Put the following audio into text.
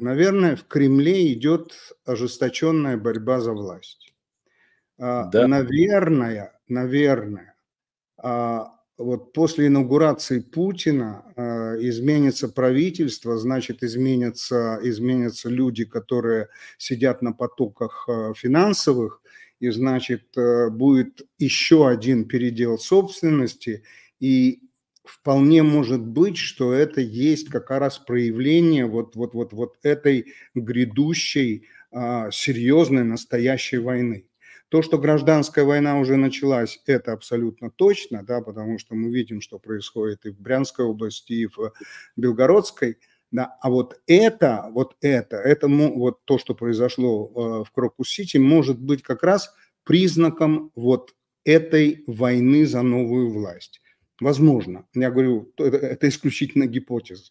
Наверное, в Кремле идет ожесточенная борьба за власть. А, да. Наверное, наверное, а, вот после инаугурации Путина а, изменится правительство, значит, изменятся, изменятся люди, которые сидят на потоках финансовых, и значит, э, будет еще один передел собственности, и вполне может быть, что это есть как раз проявление вот, вот, вот, вот этой грядущей а, серьезной настоящей войны. То, что гражданская война уже началась, это абсолютно точно, да, потому что мы видим, что происходит и в Брянской области, и в Белгородской. Да, а вот это, вот это, это вот то, что произошло а, в Крокус-Сити, может быть как раз признаком вот этой войны за новую власть. Возможно. Я говорю, это, это исключительно гипотеза.